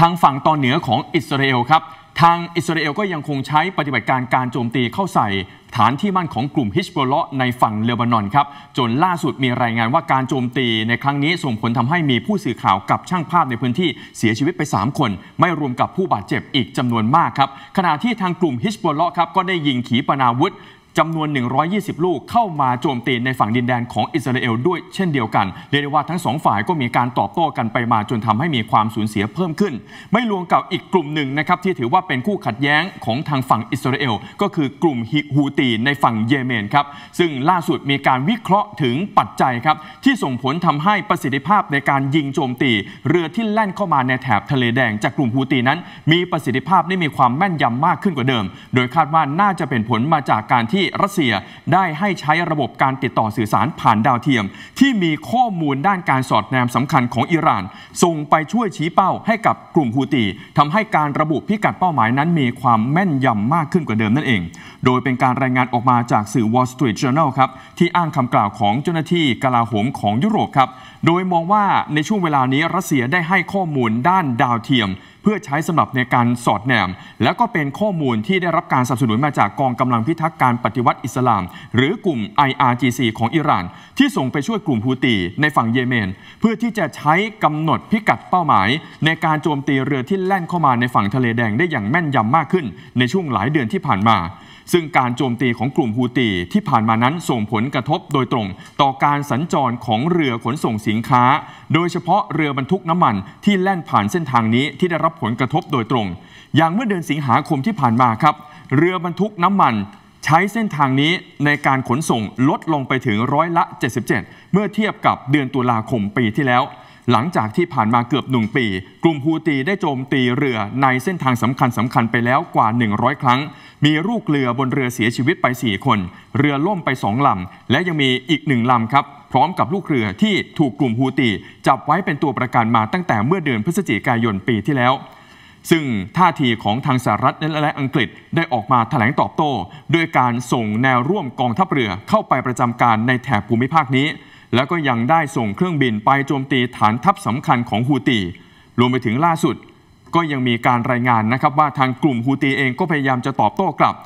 ทางฝั่งตอนเหนือของอิสราเอลครับ ทางอิสราเอลก็ยังคงใช้ปฏิบัติการการโจมตีเข้าใส่ ฐานที่มั่นของกลุ่มฮิชบอลเลาะในฝั่งเลบานอนครับ จนล่าสุดมีรายงานว่าการโจมตีในครั้งนี้ส่งผลทำให้มีผู้สื่อข่าวกับช่างภาพในพื้นที่เสียชีวิตไป 3 คน ไม่รวมกับผู้บาดเจ็บอีกจำนวนมากครับ ขณะที่ทางกลุ่มฮิชบอลเลาะครับก็ได้ยิงขีปนาวุธจำนวน 120 ลูกเข้ามาโจมตีในฝั่งดินแดนของอิสราเอลด้วยเช่นเดียวกัน เรียกได้ว่าทั้งสองฝ่ายก็มีการตอบโต้กันไปมาจนทำให้มีความสูญเสียเพิ่มขึ้น ไม่รวมกับอีกกลุ่มหนึ่งนะครับ ที่ถือว่าเป็นคู่ขัดแย้งของทางฝั่งอิสราเอลก็คือกลุ่มฮูตีในฝั่งเยเมนครับ ซึ่งล่าสุดมีการวิเคราะห์ถึงปัจจัยครับ ที่ส่งผลทำให้ประสิทธิภาพในการยิงโจมตีเรือที่แล่นเข้ามาในแถบทะเลแดงจากกลุ่มฮูตีนั้น มีประสิทธิภาพได้มีความแม่นยำมากขึ้นกว่าเดิม โดยคาดว่าน่าจะเป็นผลมาจากการที่รัสเซียได้ให้ใช้ระบบการติดต่อสื่อสารผ่านดาวเทียม ที่มีข้อมูลด้านการสอดแนมสำคัญของอิหร่านส่งไปช่วยชี้เป้าให้กับกลุ่มฮูตีทำให้การระบุพิกัดเป้าหมายนั้นมีความแม่นยำมากขึ้นกว่าเดิมนั่นเอง โดยเป็นการรายงานออกมาจากสื่อ Wall Street Journal ครับ ที่อ้างคำกล่าวของเจ้าหน้าที่กลาโหมของยุโรปครับโดยมองว่าในช่วงเวลานี้รัสเซียได้ให้ข้อมูลด้านดาวเทียมพื่อใช้สำหรับในการสอดแนม แล้วก็เป็นข้อมูลที่ได้รับการสนับสนุนมาจากกองกำลังพิทักษ์การปฏิวัติอิสลาม หรือกลุ่ม IRGC ของอิหร่าน ที่ส่งไปช่วยกลุ่มฮูตีในฝั่งเยเมน เพื่อที่จะใช้กำหนดพิกัดเป้าหมาย ในการโจมตีเรือที่แล่นเข้ามาในฝั่งทะเลแดงได้อย่างแม่นยำมากขึ้น ในช่วงหลายเดือนที่ผ่านมาซึ่งการโจมตีของกลุ่มฮูตีที่ผ่านมานั้นส่งผลกระทบโดยตรง ต่อการสัญจรของเรือขนส่งสินค้า โดยเฉพาะเรือบรรทุกน้ำมันที่แล่นผ่านเส้นทางนี้ที่ได้รับผลกระทบโดยตรง อย่างเมื่อเดือนสิงหาคมที่ผ่านมาครับ เรือบรรทุกน้ำมัน ใช้เส้นทางนี้ในการขนส่งลดลงไปถึงร้อยละ 77 เมื่อเทียบกับเดือนตุลาคมปีที่แล้ว หลังจากที่ผ่านมาเกือบหนึ่งปี กลุ่มฮูตีได้โจมตีเรือในเส้นทางสำคัญสำคัญไปแล้วกว่า 100 ครั้งมีลูกเรือบนเรือเสียชีวิตไป 4 คน เรือล่มไป2ลำ และยังมีอีกหนึ่งลำครับ พร้อมกับลูกเรือที่ถูกกลุ่มฮูตีจับไว้เป็นตัวประกันมาตั้งแต่เมื่อเดือนพฤศจิกายนปีที่แล้ว ซึ่งท่าทีของทางสหรัฐและอังกฤษได้ออกมาแถลงตอบโต้ ด้วยการส่งแนวร่วมกองทัพเรือเข้าไปประจำการในแถบภูมิภาคนี้ แล้วก็ยังได้ส่งเครื่องบินไปโจมตีฐานทัพสำคัญของฮูตีรวมไปถึงล่าสุดก็ยังมีการรายงานนะครับว่าทางกลุ่มฮูตีเองก็พยายามจะตอบโต้กลับ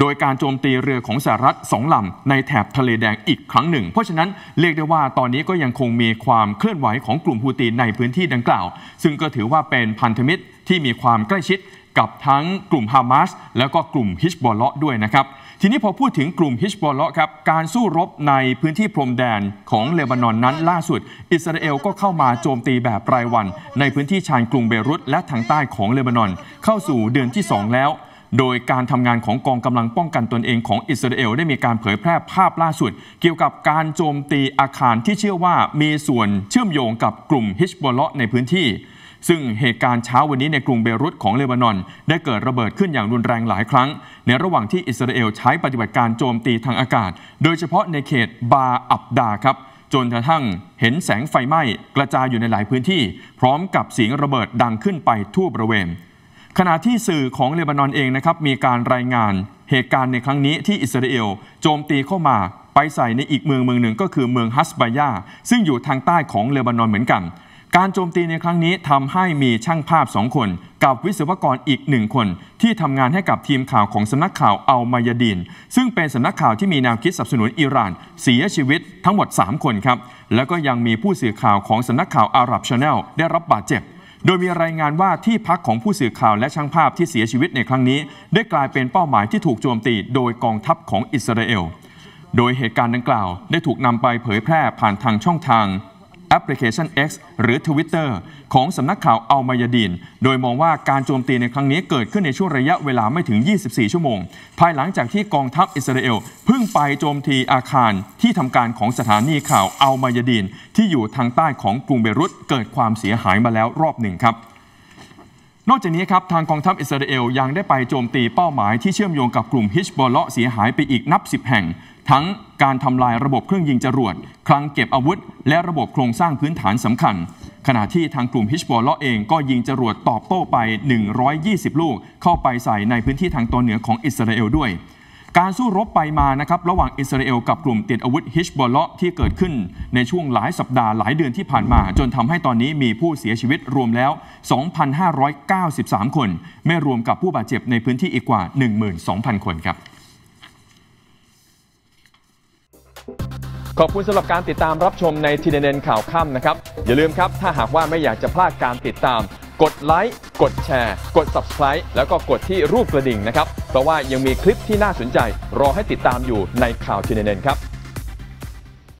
โดยการโจมตีเรือของสหรัฐสองลำในแถบทะเลแดงอีกครั้งหนึ่ง เพราะฉะนั้นเรียกได้ว่าตอนนี้ก็ยังคงมีความเคลื่อนไหวของกลุ่มฮูตีในพื้นที่ดังกล่าว ซึ่งก็ถือว่าเป็นพันธมิตรที่มีความใกล้ชิดกับทั้งกลุ่มฮามาสแล้วก็กลุ่มฮิชบอลเลาะด้วยนะครับทีนี้พอพูดถึงกลุ่มฮิชบอลเลาะครับการสู้รบในพื้นที่พรมแดนของเลบานอนนั้นล่าสุด อิสราเอลก็เข้ามาโจมตีแบบรายวัน ในพื้นที่ชายกรุงเบรุตและทางใต้ของเลบานอน เข้าสู่เดือนที่ 2 แล้ว โดยการทำงานของกองกำลังป้องกันตนเองของอิสราเอลได้มีการเผยแพร่ภาพล่าสุด เกี่ยวกับการโจมตีอาคารที่เชื่อว่ามีส่วนเชื่อมโยงกับกลุ่มฮิชบอลเลาะในพื้นที่ซึ่งเหตุการณ์เช้าวันนี้ในกรุงเบรุตของเลบานอน ได้เกิดระเบิดขึ้นอย่างรุนแรงหลายครั้ง ในระหว่างที่อิสราเอลใช้ปฏิบัติการโจมตีทางอากาศ โดยเฉพาะในเขตบาอับดาครับ จนกระทั่งเห็นแสงไฟไหม้กระจายอยู่ในหลายพื้นที่ พร้อมกับเสียงระเบิดดังขึ้นไปทั่วบริเวณ ขณะที่สื่อของเลบานอนเองนะครับมีการรายงานเหตุการณ์ในครั้งนี้ที่อิสราเอลโจมตีเข้ามาไปใส่ในอีกเมืองเมืองหนึ่งก็คือเมืองฮัสบายาซึ่งอยู่ทางใต้ของเลบานอนเหมือนกันการโจมตีในครั้งนี้ทำให้มีช่างภาพ 2 คน กับวิศวกรอีกหนึ่งคน ที่ทำงานให้กับทีมข่าวของสำนักข่าวอัลมายดิน ซึ่งเป็นสำนักข่าวที่มีแนวคิดสนับสนุนอิหร่าน เสียชีวิตทั้งหมด 3 คนครับ แล้วก็ยังมีผู้สื่อข่าวของสำนักข่าวอาหรับชาแนล ได้รับบาดเจ็บ โดยมีรายงานว่าที่พักของผู้สื่อข่าวและช่างภาพที่เสียชีวิตในครั้งนี้ ได้กลายเป็นเป้าหมายที่ถูกโจมตีโดยกองทัพของอิสราเอลโดยเหตุการณ์ดังกล่าวได้ถูกนำไปเผยแพร่ผ่านทางช่องทางแอปพลิเคชัน X หรือ Twitter ของสำนักข่าวอัลมายดีนโดยมองว่าการโจมตีในครั้งนี้เกิดขึ้นในช่วงระยะเวลาไม่ถึง 24 ชั่วโมง ภายหลังจากที่กองทัพอิสราเอลเพิ่งไปโจมตีอาคารที่ทำการของสถานีข่าวอัลมายดีนที่อยู่ทางใต้ของกรุงเบรุตเกิดความเสียหายมาแล้วรอบหนึ่งครับนอกจากนี้ครับ ทางกองทัพอิสราเอลยังได้ไปโจมตีเป้าหมายที่เชื่อมโยงกับกลุ่มฮิชบอลเลาะเสียหายไปอีกนับ 10 แห่ง ทั้งการทำลายระบบเครื่องยิงจรวดคลังเก็บอาวุธ และระบบโครงสร้างพื้นฐานสำคัญ ขณะที่ทางกลุ่มฮิชบอลเลาะเองก็ยิงจรวดตอบโต้ไป 120 ลูกเข้าไปใส่ในพื้นที่ทางตอนเหนือของอิสราเอลด้วยการสู้รบไปมานะครับ ระหว่างอิสราเอลกับกลุ่มติดอาวุธฮิชบอลเลาะที่เกิดขึ้น ในช่วงหลายสัปดาห์หลายเดือนที่ผ่านมา จนทำให้ตอนนี้มีผู้เสียชีวิตรวมแล้ว 2,593 คน ไม่รวมกับผู้บาดเจ็บในพื้นที่อีกกว่า 12,000 คนครับ ขอบคุณสำหรับการติดตามรับชมในทีเด็นข่าวค่ำนะครับ อย่าลืมครับ ถ้าหากว่าไม่อยากจะพลาดการติดตาม กดไลค์กดแชร์ กด Subscribe แล้วก็กดที่รูปกระดิ่งนะครับเพราะว่ายังมีคลิปที่น่าสนใจ รอให้ติดตามอยู่ในข่าวทีเนนครับ